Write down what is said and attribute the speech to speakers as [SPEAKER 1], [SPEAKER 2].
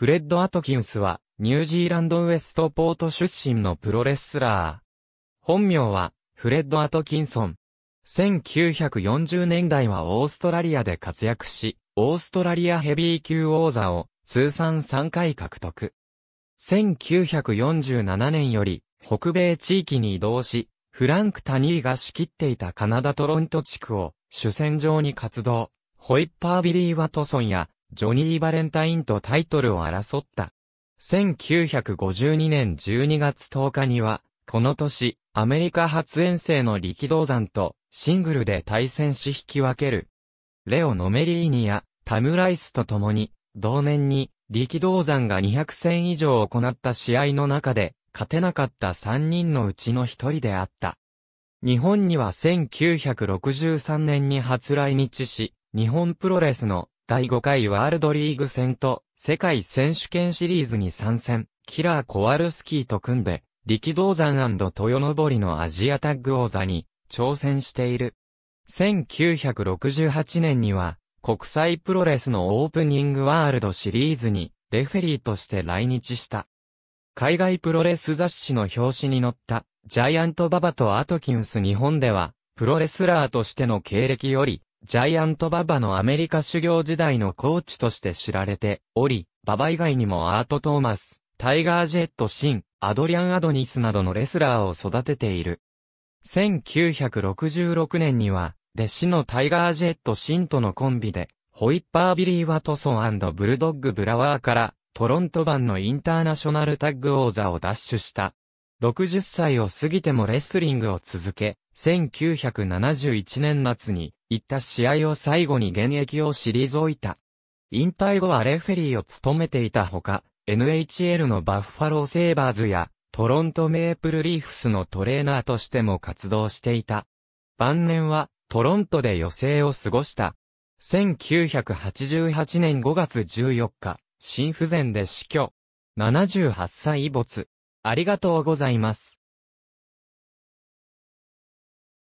[SPEAKER 1] フレッド・アトキンスは、ニュージーランドウエストポート出身のプロレスラー。本名は、フレッド・アトキンソン。1940年代はオーストラリアで活躍し、オーストラリアヘビー級王座を通算3回獲得。1947年より北米地域に移動し、フランク・タニーが仕切っていたカナダ・トロント地区を主戦場に活動。ホイッパー・ビリー・ワトソンやジョニー・バレンタインとタイトルを争った。1952年12月10日には、この年、アメリカ初遠征の力道山とシングルで対戦し引き分ける。レオ・ノメリーニやタム・ライスと共に、同年に力道山が200戦以上行った試合の中で、勝てなかった3人のうちの1人であった。日本には1963年に初来日し、日本プロレスの第5回ワールドリーグ戦と世界選手権シリーズに参戦、キラー・コワルスキーと組んで、力道山豊登りのアジアタッグ王座に挑戦している。1968年には、国際プロレスのオープニングワールドシリーズに、レフェリーとして来日した。海外プロレス雑誌の表紙に載った、ジャイアントババとアトキンス日本では、プロレスラーとしての経歴より、ジャイアントババのアメリカ修行時代のコーチとして知られており、ババ以外にもアート・トーマス、タイガー・ジェット・シン、アドリアン・アドニスなどのレスラーを育てている。1966年には、弟子のタイガー・ジェット・シンとのコンビで、ホイッパー・ビリー・ワトソンブルドッグ・ブラワーから、トロント版のインターナショナルタッグ王座を奪取した。60歳を過ぎてもレスリングを続け、1971年夏に行った試合を最後に現役を退いた。引退後はレフェリーを務めていたほか、NHL のバッファローセーバーズやトロントメープルリーフスのトレーナーとしても活動していた。晩年はトロントで余生を過ごした。1988年5月14日、心不全で死去。78歳没。ありがとうございます。